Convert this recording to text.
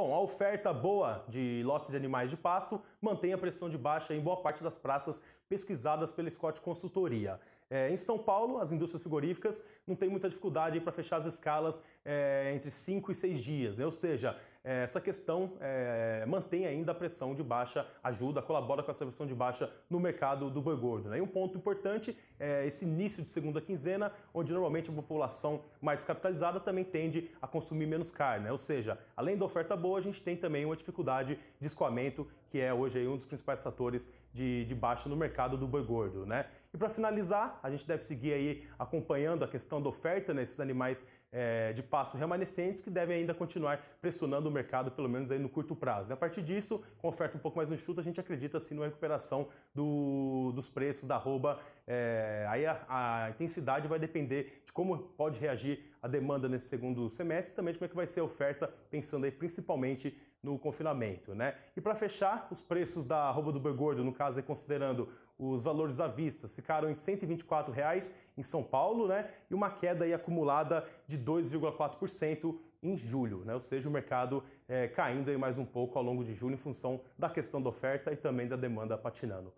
Bom, a oferta boa de lotes de animais de pasto mantém a pressão de baixa em boa parte das praças pesquisadas pela Scott Consultoria. É, em São Paulo, as indústrias frigoríficas não têm muita dificuldade para fechar as escalas é, entre 5 e 6 dias, né? ou seja, é, essa questão é, mantém ainda a pressão de baixa, ajuda, colabora com essa pressão de baixa no mercado do boi gordo. Né? E um ponto importante é esse início de segunda quinzena, onde normalmente a população mais capitalizada também tende a consumir menos carne. Né? Ou seja, além da oferta boa, a gente tem também uma dificuldade de escoamento, que é hoje um dos principais fatores de, de baixa no mercado do boi gordo. Né? E para finalizar, a gente deve seguir aí acompanhando a questão da oferta nesses né? animais é, de pasto remanescentes, que devem ainda continuar pressionando o mercado mercado, pelo menos aí no curto prazo. E a partir disso, com oferta um pouco mais enxuta, a gente acredita assim numa recuperação do, dos preços da arroba. É, aí a, a, intensidade vai depender de como pode reagir a demanda nesse segundo semestre e também de como é que vai ser a oferta, pensando aí principalmente no confinamento, né? E para fechar, os preços da arroba do boi no caso, é considerando os valores à vista, ficaram em R$ 124 reais em São Paulo, né? E uma queda aí acumulada de 2,4% em julho, né? ou seja, o mercado é, caindo aí mais um pouco ao longo de julho em função da questão da oferta e também da demanda patinando.